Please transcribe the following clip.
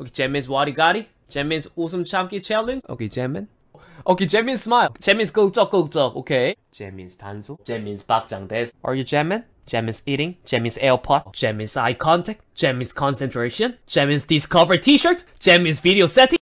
Okay, Jamin's gadi. Jamin's Awesome Champion Challenge. Okay, Jamin. Okay, Jamin smile. Jamin's 긁적 긁적. Okay. Jamin's 단소. Jamin's 박장대소. Are you Jamin? Jamin's eating. Jamin's AirPod. Jamin's eye contact. Jamin's concentration. Jamin's Discover T-shirt. Jamin's video setting.